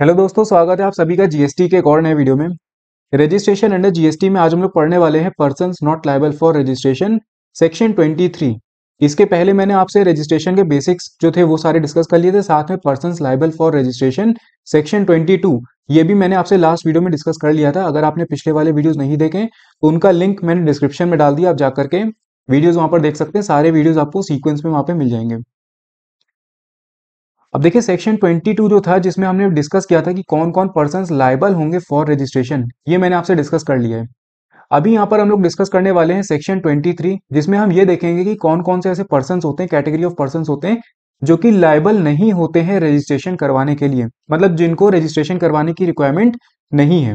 Hello दोस्तों स्वागत है आप सभी का जीएसटी के एक और नए वीडियो में रजिस्ट्रेशन अंडर जीएसटी में आज हम लोग पढ़ने वाले हैं person not liable for registration section 23 इसके पहले मैंने आपसे रजिस्ट्रेशन के बेसिक्स जो थे वो सारे डिस्कस कर लिए थे साथ में person liable for registration section twenty ये भी मैंने आपसे लास्ट वीडियो में डिस्कस कर लिया था अगर आपने पिछले वाले वीडियोज नहीं देखे तो उनका लिंक मैंने डिस्क्रिप्शन में डाल दिया आप जाकर के वीडियोज वहां पर देख सकते हैं सारे वीडियोज आपको सीक्वेंस में वहां पर मिल जाएंगे अब देखिए सेक्शन 22 जो था जिसमें हमने डिस्कस किया था कि कौन कौन पर्सन लाइबल होंगे फॉर रजिस्ट्रेशन ये मैंने आपसे डिस्कस कर लिया है अभी यहाँ पर हम लोग डिस्कस करने वाले हैं सेक्शन 23 जिसमें हम ये देखेंगे कि कौन कौन से ऐसे पर्सन होते हैं कैटेगरी ऑफ पर्सन होते हैं जो कि लाइबल नहीं होते हैं रजिस्ट्रेशन करवाने के लिए मतलब जिनको रजिस्ट्रेशन करवाने की रिक्वायरमेंट नहीं है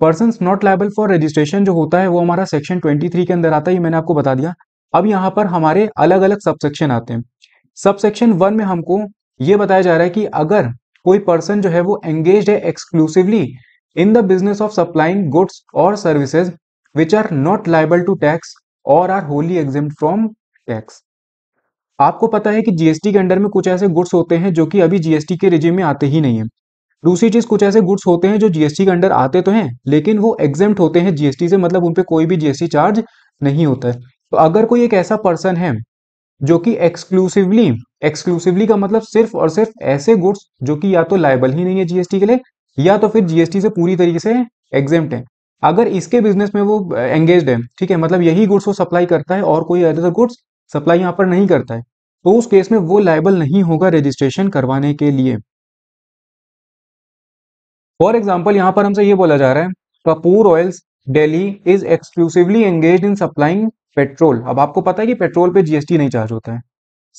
person not liable for registration जो होता है वो हमारा सेक्शन ट्वेंटी के अंदर आता है ये मैंने आपको बता दिया अब यहाँ पर हमारे अलग अलग सबसेक्शन आते हैं सबसेक्शन वन में हमको ये बताया जा रहा है कि अगर कोई पर्सन जो है वो एंगेज है exclusively in the business of supplying goods और services which are not liable to tax और are wholly exempt from tax आपको पता है कि जीएसटी के अंडर में कुछ ऐसे गुड्स होते हैं जो कि अभी जीएसटी के रिजिम में आते ही नहीं है दूसरी चीज कुछ ऐसे गुड्स होते हैं जो जीएसटी के अंडर आते तो हैं लेकिन वो एग्जाम होते हैं जीएसटी से मतलब उन पर कोई भी जीएसटी चार्ज नहीं होता है तो अगर कोई एक ऐसा पर्सन है जो कि एक्सक्लूसिवली एक्सक्लूसिवली का मतलब सिर्फ और सिर्फ ऐसे गुड्स जो कि या तो लाइबल ही नहीं है जीएसटी के लिए या तो फिर जीएसटी से पूरी तरीके से एग्जेप्ट है अगर इसके बिजनेस में वो एंगेज है ठीक है मतलब यही गुड्स वो सप्लाई करता है और कोई अदर गुड्स सप्लाई यहाँ पर नहीं करता है तो उस केस में वो लाइबल नहीं होगा रजिस्ट्रेशन करवाने के लिए फॉर एग्जाम्पल यहां पर हमसे ये बोला जा रहा है Kapoor oils daily is exclusively engage in supplying petrol अब आपको पता है कि पेट्रोल पे जीएसटी नहीं चार्ज होता है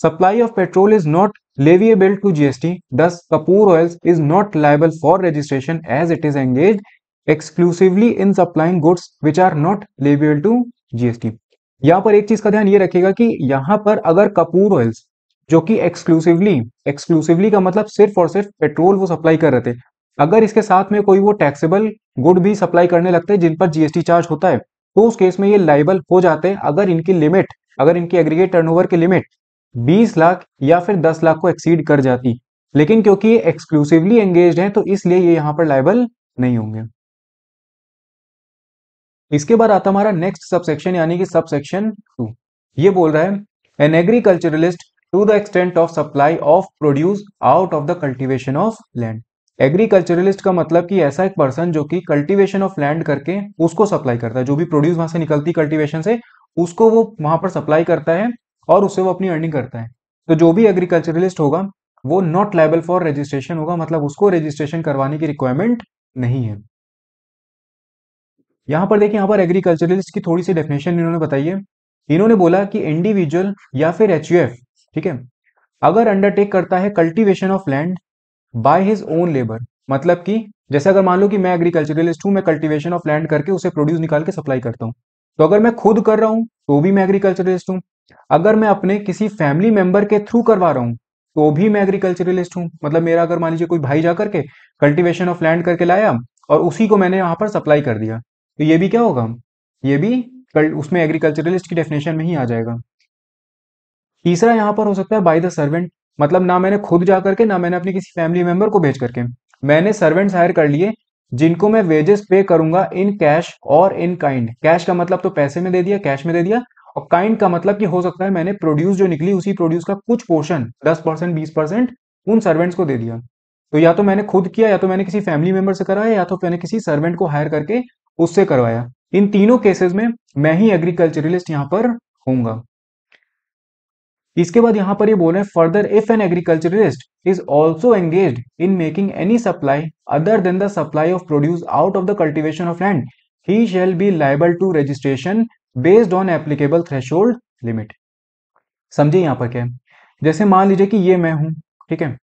supply of petrol is not leviable to GST thus Kapoor oils is not liable for registration as it is engage exclusively in supplying goods which are not leviable to GST यहाँ पर एक चीज का ध्यान ये रखेगा कि यहाँ पर अगर कपूर ऑयल्स जो कि एक्सक्लूसिवली एक्सक्लूसिवली का मतलब सिर्फ और सिर्फ पेट्रोल वो सप्लाई कर रहे थे अगर इसके साथ में कोई वो टैक्सेबल गुड भी सप्लाई करने लगते हैं जिन पर जीएसटी चार्ज होता है तो उस केस में ये लाइबल हो जाते हैं अगर इनकी लिमिट अगर इनकी एग्रीगेट टर्नओवर की लिमिट 20 लाख या फिर 10 लाख को एक्सीड कर जाती लेकिन क्योंकि ये एक्सक्लूसिवली एंगेज हैं तो इसलिए ये यहाँ पर लाइबल नहीं होंगे इसके बाद आता हमारा नेक्स्ट सबसेक्शन यानी कि सबसेक्शन टू ये बोल रहा है an agriculturalist to the extent of supply of produce out of the cultivation of land agriculturalist का मतलब कि ऐसा एक पर्सन जो कि कल्टीवेशन ऑफ लैंड करके उसको सप्लाई करता है जो भी प्रोड्यूस वहां से निकलती कल्टीवेशन से उसको वो वहां पर सप्लाई करता है और उससे वो अपनी अर्निंग करता है तो जो भी एग्रीकल्चरलिस्ट होगा वो नॉट लाइबल फॉर रजिस्ट्रेशन होगा मतलब उसको रजिस्ट्रेशन करवाने की रिक्वायरमेंट नहीं है यहां पर देखिए यहां पर एग्रीकल्चरलिस्ट की थोड़ी सी डेफिनेशन इन्होंने बताई है इन्होंने बोला कि इंडिविजुअल या फिर एच ठीक है अगर अंडरटेक करता है cultivation of land by his own labour मतलब कि जैसे अगर मान लो कि मैं एग्रीकल्चरलिस्ट हूं मैं कल्टीवेशन ऑफ लैंड करके उसे प्रोड्यूस निकाल के सप्लाई करता हूं तो अगर मैं खुद कर रहा हूं तो भी मैं एग्रीकल्चरलिस्ट हूं अगर मैं अपने किसी फैमिली मेंबर के थ्रू करवा रहा हूं तो भी मैं एग्रीकल्चरलिस्ट हूँ मतलब मेरा अगर मान लीजिए कोई भाई जाकर के कल्टिवेशन ऑफ लैंड करके लाया और उसी को मैंने यहां पर सप्लाई कर दिया तो ये भी क्या होगा ये भी उसमें एग्रीकल्चरलिस्ट की डेफिनेशन में ही आ जाएगा तीसरा यहां पर हो सकता है बाय द सर्वेंट मतलब ना मैंने खुद जा करके ना मैंने अपनी किसी फैमिली मेंबर को भेज करके मैंने सर्वेंट्स हायर कर लिए जिनको मैं वेजेस पे करूंगा इन कैश और इन काइंड कैश का मतलब तो पैसे में दे दिया कैश में दे दिया और काइंड का मतलब कि हो सकता है मैंने प्रोड्यूस जो निकली उसी प्रोड्यूस का कुछ पोर्शन दस परसेंट बीस परसेंट उन सर्वेंट्स को दे दिया तो या तो मैंने खुद किया या तो मैंने किसी फैमिली मेंबर से कराया या तो मैंने किसी सर्वेंट को हायर करके उससे करवाया इन तीनों केसेस में मैं ही एग्रीकल्चरलिस्ट यहाँ पर होऊंगा इसके बाद यहाँ पर ये बोल रहे हैं further if an agriculturist is also engage in making any supply other than the supply of produce out of the cultivation of land he shall be liable to registration based on applicable threshold limit समझिए यहाँ पर क्या जैसे मान लीजिए कि ये मैं हूं ठीक है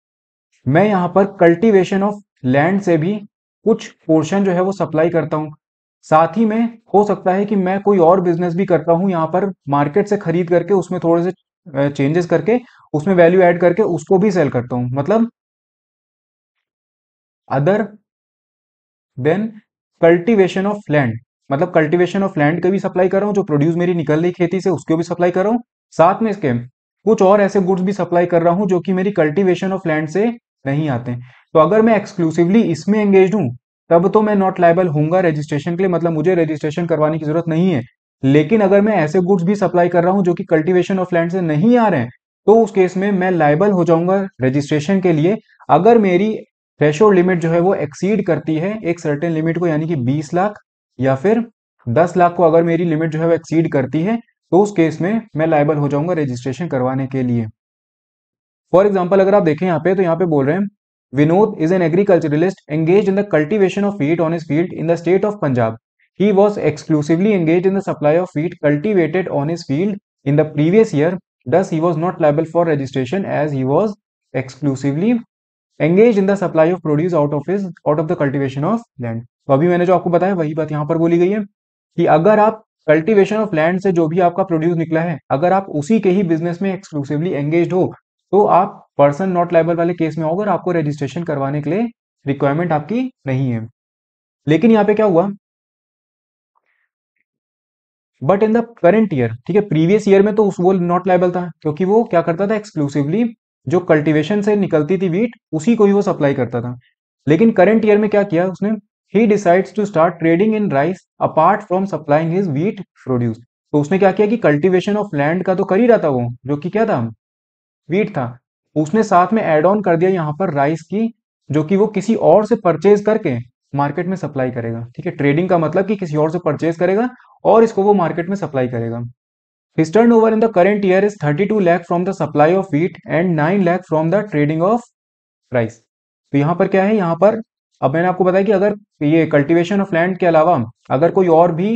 मैं यहाँ पर कल्टीवेशन ऑफ लैंड से भी कुछ पोर्शन जो है वो सप्लाई करता हूँ साथ ही में हो सकता है कि मैं कोई और बिजनेस भी करता हूँ यहाँ पर मार्केट से खरीद करके उसमें थोड़े से चेंजेस करके उसमें वैल्यू ऐड करके उसको भी सेल करता हूं मतलब other than cultivation of land मतलब कल्टीवेशन ऑफ लैंड का भी सप्लाई कर रहा हूँ जो प्रोड्यूस मेरी निकल रही खेती से उसके भी सप्लाई कर रहा हूँ साथ में इसके कुछ और ऐसे गुड्स भी सप्लाई कर रहा हूं जो कि मेरी कल्टीवेशन ऑफ लैंड से नहीं आते तो अगर मैं एक्सक्लूसिवली इसमें एंगेज हूं तब तो मैं नॉट लाइबल हूंगा रजिस्ट्रेशन के लिए मतलब मुझे रजिस्ट्रेशन करवाने की जरूरत नहीं है लेकिन अगर मैं ऐसे गुड्स भी सप्लाई कर रहा हूं जो कि कल्टीवेशन ऑफ लैंड से नहीं आ रहे हैं तो उस केस में मैं लाइबल हो जाऊंगा रजिस्ट्रेशन के लिए अगर मेरी थ्रेशो लिमिट जो है वो एक्सीड करती है एक सर्टेन लिमिट को यानी कि 20 लाख या फिर 10 लाख को अगर मेरी लिमिट जो है वो एक्सीड करती है तो उस केस में मैं लाइबल हो जाऊंगा रजिस्ट्रेशन करवाने के लिए फॉर एग्जाम्पल अगर आप देखें यहाँ पे तो यहाँ पे बोल रहे हैं Vinod is an agriculturalist engage in the cultivation of wheat on his field in the state of Punjab He was exclusively engaged in the supply of wheat cultivated on his field in the previous year. Thus, he was not liable for registration as he was exclusively engaged in the supply of produce out of his out of the cultivation of land. तो अभी मैंने जो आपको बताया वही बात यहाँ पर बोली गई है कि अगर आप कल्टीवेशन ऑफ लैंड से जो भी आपका प्रोड्यूस निकला है अगर आप उसी के ही बिजनेस में एक्सक्लूसिवली एंगेज हो तो आप पर्सन नॉट लाइबल वाले केस में होगा और आपको रजिस्ट्रेशन करवाने के लिए रिक्वायरमेंट आपकी नहीं है लेकिन यहाँ पे क्या हुआ but in the current year ठीक है प्रीवियस ईयर में तो उस वो नॉट लाइबल था क्योंकि वो क्या करता था एक्सक्लूसिवली जो कल्टिवेशन से निकलती थी वीट उसी को ही वो सप्लाई करता था लेकिन करंट ईयर में क्या किया उसने he decides to start trading in rice apart from supplying his wheat produce तो उसने क्या किया कि कल्टिवेशन ऑफ लैंड का तो कर ही रहा था वो जो कि क्या था वीट था उसने साथ में एड ऑन कर दिया यहाँ पर राइस की जो कि वो किसी और से परचेज करके मार्केट में सप्लाई करेगा ठीक है ट्रेडिंग का मतलब कि किसी और से परचेज करेगा और इसको वो मार्केट में सप्लाई करेगा His turnover in the current year is 32 lakh from the supply of wheat and 9 lakh from the trading of rice. तो यहाँ पर क्या है यहाँ पर अब मैंने आपको बताया कि अगर ये कल्टिवेशन ऑफ लैंड के अलावा अगर कोई और भी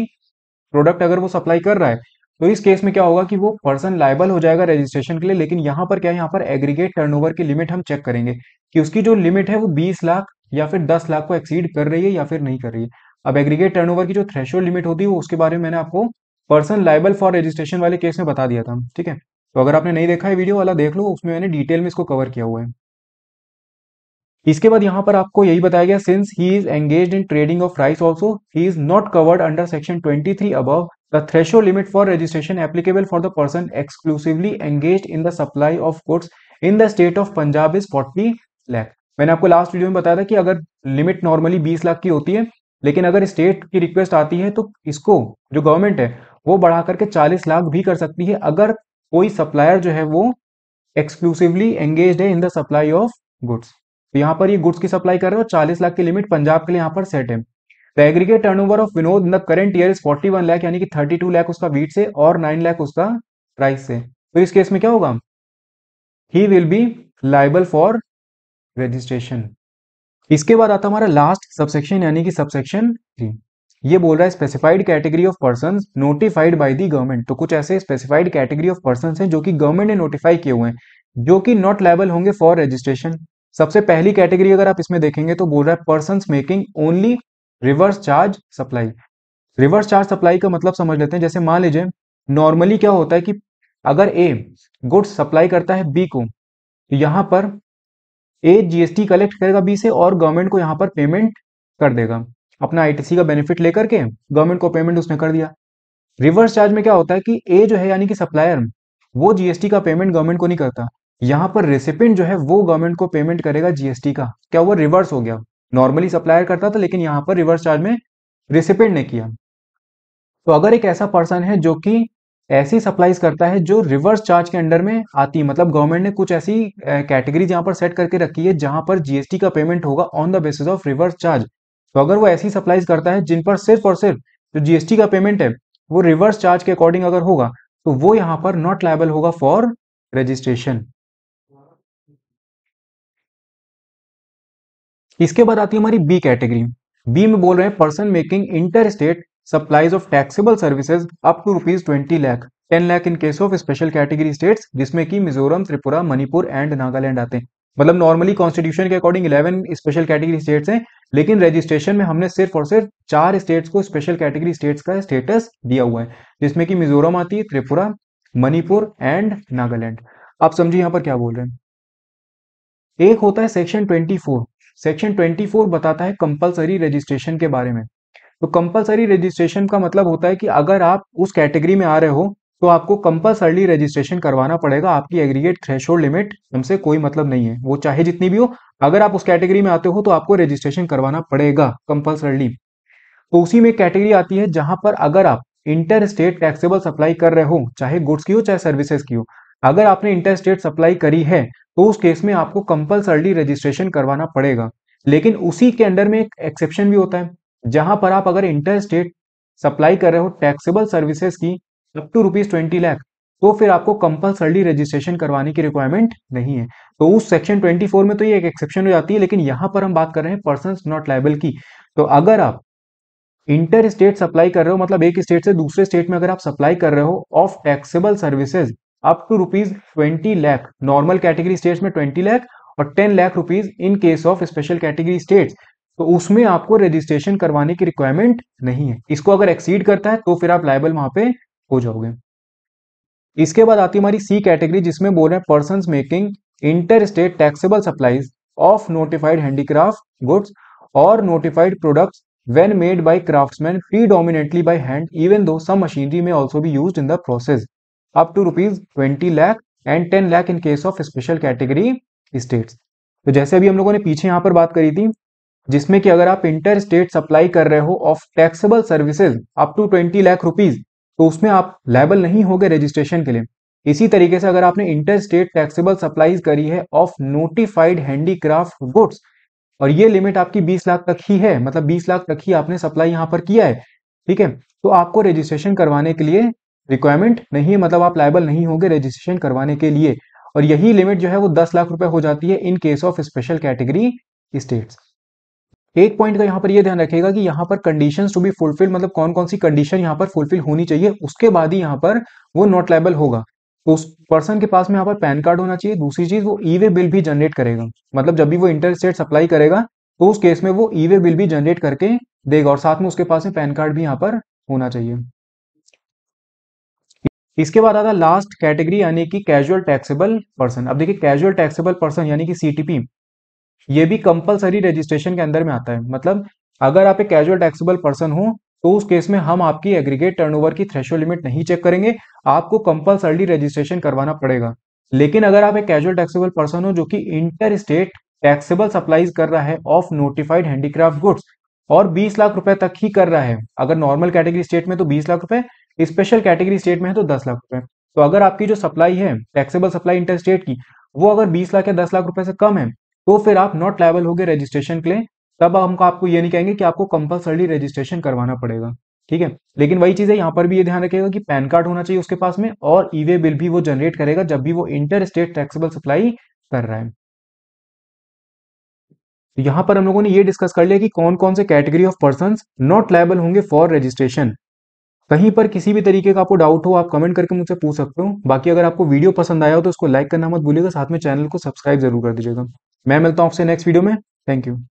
प्रोडक्ट अगर वो सप्लाई कर रहा है तो इस केस में क्या होगा कि वो पर्सन लाइबल हो जाएगा रजिस्ट्रेशन के लिए लेकिन यहाँ पर क्या है यहाँ पर एग्रीगेट टर्नओवर की लिमिट हम चेक करेंगे कि उसकी जो लिमिट है वो 20 लाख या फिर दस लाख को एक्सीड कर रही है या फिर नहीं कर रही है अब एग्रीगेट टर्नओवर की जो थ्रेशो लिमिट होती है उसके बारे में मैंने आपको पर्सन लाइबल फॉर रजिस्ट्रेशन वाले केस में बता दिया था ठीक है तो अगर आपने नहीं देखा है वीडियो वाला देख लो उसमें मैंने डिटेल में इसको कवर किया हुआ है इसके बाद यहां पर आपको यही बताया गया since he is engage in trading of rice also he is not covered under section 23 above the threshold limit for registration applicable for the person exclusively engage in the supply of goods in the state of Punjab is forty lakh मैंने आपको last video में बताया था कि अगर limit normally बीस लाख की होती है लेकिन अगर स्टेट की रिक्वेस्ट आती है तो इसको जो गवर्नमेंट है वो बढ़ा करके चालीस लाख भी कर सकती है अगर कोई सप्लायर जो है वो एक्सक्लूसिवली एंगेज है in the supply of goods तो यहाँ पर ये गुड्स की सप्लाई कर रहे हो चालीस लाख की लिमिट पंजाब के लिए यहाँ पर सेट है the aggregate turnover of Vinod in the current year is forty one lakh यानी कि थर्टी टू लाख उसका वीट से और नाइन लाख उसका राइस से तो इस केस में क्या होगा he will be liable for registration इसके बाद आता हमारा लास्ट सबसेक्शन यानी कि सबसेक्शन थ्री ये बोल रहा है specified category of person notified by the government तो कुछ ऐसे स्पेसिफाइड कैटेगरी ऑफ पर्सन हैं जो कि गवर्नमेंट ने नोटिफाई किए हुए हैं जो कि नॉट लेबल होंगे फॉर रजिस्ट्रेशन सबसे पहली कैटेगरी अगर आप इसमें देखेंगे तो बोल रहा है person making only reverse charge supply reverse charge supply का मतलब समझ लेते हैं जैसे मान लीजिए नॉर्मली क्या होता है कि अगर ए गुड्स सप्लाई करता है बी को तो यहां पर ए जीएसटी कलेक्ट करेगा बी से और गवर्नमेंट को यहाँ पर पेमेंट कर देगा अपना आईटीसी का बेनिफिट लेकर के गवर्नमेंट को पेमेंट उसने कर दिया रिवर्स चार्ज में क्या होता है कि ए जो है यानी कि सप्लायर वो जीएसटी का पेमेंट गवर्नमेंट को नहीं करता यहाँ पर रेसिपेंट जो है वो गवर्नमेंट को पेमेंट करेगा जीएसटी का क्या वो रिवर्स हो गया नॉर्मली सप्लायर करता था लेकिन यहाँ पर रिवर्स चार्ज में रेसिपेंट ने किया तो अगर एक ऐसा पर्सन है जो कि ऐसी सप्लाईज करता है जो रिवर्स चार्ज के अंडर में आती है मतलब गवर्नमेंट ने कुछ ऐसी कैटेगरी यहाँ पर सेट करके रखी है जहां पर जीएसटी का पेमेंट होगा on the basis of reverse charge तो अगर वो ऐसी सप्लाईज करता है जिन पर सिर्फ और सिर्फ जो जीएसटी का पेमेंट है वो रिवर्स चार्ज के अकॉर्डिंग अगर होगा तो वो यहाँ पर नॉट लाइबल होगा फॉर रजिस्ट्रेशन इसके बाद आती है हमारी बी कैटेगरी बी में बोल रहे हैं person making inter state supplies of taxable services up to rupees twenty lakh ten lakh in case of special category states जिसमें कि मिजोरम त्रिपुरा मणिपुर एंड नागालैंड आते हैं मतलब नॉर्मली कॉन्स्टिट्यूशन के अकॉर्डिंग 11 स्पेशल कैटेगरी स्टेट्स हैं लेकिन रजिस्ट्रेशन में हमने सिर्फ और सिर्फ चार स्टेट्स को स्पेशल कैटेगरी स्टेट्स का स्टेटस दिया हुआ है जिसमें कि मिजोरम आती है त्रिपुरा मणिपुर एंड नागालैंड आप समझिए यहाँ पर क्या बोल रहे हैं एक होता है सेक्शन फोर सेक्शन फोर बताता है कंपलसरी रजिस्ट्रेशन के बारे में तो कंपलसरी रजिस्ट्रेशन का मतलब होता है कि अगर आप उस कैटेगरी में आ रहे हो तो आपको कंपलसरली रजिस्ट्रेशन करवाना पड़ेगा आपकी एग्रीगेट थ्रेशोल्ड लिमिट हमसे कोई मतलब नहीं है वो चाहे जितनी भी हो अगर आप उस कैटेगरी में आते हो तो आपको रजिस्ट्रेशन करवाना पड़ेगा कंपलसरली तो उसी में कैटेगरी आती है जहां पर अगर आप इंटर स्टेट टैक्सेबल सप्लाई कर रहे हो चाहे गुड्स की हो चाहे सर्विसेज की हो अगर आपने इंटर स्टेट सप्लाई करी है तो उस केस में आपको कंपलसरली रजिस्ट्रेशन करवाना पड़ेगा लेकिन उसी के अंडर में एक एक्सेप्शन भी होता है जहां पर आप अगर इंटर स्टेट सप्लाई कर रहे हो टैक्सेबल सर्विसेज की up to rupees twenty lakh तो फिर आपको कंपल्सरली रजिस्ट्रेशन करवाने की रिक्वायरमेंट नहीं है तो उस सेक्शन 24 में तो ये एक एक्सेप्शन हो जाती है लेकिन यहाँ पर हम बात कर रहे हैं पर्सन नॉट लाइबल की तो अगर आप इंटर स्टेट सप्लाई कर रहे हो मतलब एक स्टेट से दूसरे स्टेट में अगर आप सप्लाई कर रहे हो of taxable services up to rupees twenty lakh normal category states में ट्वेंटी लैख और ten lakh rupees in case of special category states तो उसमें आपको रजिस्ट्रेशन करवाने की रिक्वायरमेंट नहीं है इसको अगर एक्सीड करता है तो फिर आप लाइबल वहां पे हो जाओगे इसके बाद आती हमारी सी कैटेगरी जिसमें बोल रहे हैं person making inter state taxable supplies of notified handicraft goods और notified products when made by craftsmen predominantly by hand even though some machinery may also भी use in the process up to rupees twenty lakh and ten lakh in case of special category states तो जैसे अभी हम लोगों ने पीछे यहाँ पर बात करी थी जिसमें कि अगर आप इंटर स्टेट सप्लाई कर रहे हो of taxable services up to twenty lakh rupees तो उसमें आप लाइबल नहीं होंगे रजिस्ट्रेशन के लिए इसी तरीके से अगर आपने इंटर स्टेट टैक्सेबल सप्लाईज करी है ऑफ नोटिफाइड हैंडीक्राफ्ट गुड्स और ये लिमिट आपकी 20 लाख तक ही है मतलब 20 लाख तक ही आपने सप्लाई यहाँ पर किया है ठीक है तो आपको रजिस्ट्रेशन करवाने के लिए रिक्वायरमेंट नहीं है मतलब आप लाइबल नहीं होंगे रजिस्ट्रेशन करवाने के लिए और यही लिमिट जो है वो दस लाख रुपए हो जाती है in case of special category states एक पॉइंट का यहाँ पर यह ध्यान रखेगा कि यहाँ पर कंडीशन टू बी फुलफिल मतलब कौन कौन सी कंडीशन यहाँ पर फुलफिल होनी चाहिए उसके बाद ही यहाँ पर वो नॉट लाइबल होगा तो उस पर्सन के पास में यहाँ पर पैन कार्ड होना चाहिए दूसरी चीज वो ई वे बिल भी जनरेट करेगा मतलब जब भी वो इंटरस्टेट सप्लाई करेगा तो उस केस में वो ई वे बिल भी जनरेट करके देगा और साथ में उसके पास में पैन कार्ड भी यहाँ पर होना चाहिए इसके बाद आता लास्ट कैटेगरी यानी कि कैजुअल टैक्सेबल पर्सन अब देखिए कैजुअल टैक्सेबल पर्सन यानी कि सीटीपी ये भी कंपलसरी रजिस्ट्रेशन के अंदर में आता है मतलब अगर आप एक कैजुअल टैक्सेबल पर्सन हो तो उस केस में हम आपकी एग्रीगेट टर्नओवर की थ्रेशो लिमिट नहीं चेक करेंगे आपको कंपलसरली रजिस्ट्रेशन करवाना पड़ेगा लेकिन अगर आप एक कैजुअल टैक्सेबल पर्सन हो जो कि इंटर स्टेट टैक्सेबल सप्लाईज कर रहा है ऑफ नोटिफाइड हैंडीक्राफ्ट गुड्स और 20 लाख रुपए तक ही कर रहा है अगर नॉर्मल कैटेगरी स्टेट में तो 20 लाख रुपए स्पेशल कैटेगरी स्टेट में है तो 10 लाख रुपए तो अगर आपकी जो सप्लाई है टैक्सेबल सप्लाई इंटर स्टेट की वो अगर 20 लाख या 10 लाख रुपए से कम है तो फिर आप नॉट लाइबल हो गए रजिस्ट्रेशन के लिए तब हमको आपको ये नहीं कहेंगे कि आपको कंपल्सरली रजिस्ट्रेशन करवाना पड़ेगा ठीक है लेकिन वही चीज़ है यहाँ पर भी ये ध्यान रखेगा कि पैन कार्ड होना चाहिए उसके पास में और ई बिल भी वो जनरेट करेगा जब भी वो इंटर स्टेट टैक्सेबल सप्लाई कर रहा है तो यहां पर हम लोगों ने ये डिस्कस कर लिया कि कौन कौन से category of person not liable होंगे फॉर रजिस्ट्रेशन कहीं पर किसी भी तरीके का आपको डाउट हो आप कमेंट करके मुझसे पूछ सकते हो बाकी अगर आपको वीडियो पसंद आया हो तो उसको लाइक करना मत भूलिएगा साथ में चैनल को सब्सक्राइब जरूर कर दीजिएगा मैं मिलता हूं आपसे नेक्स्ट वीडियो में थैंक यू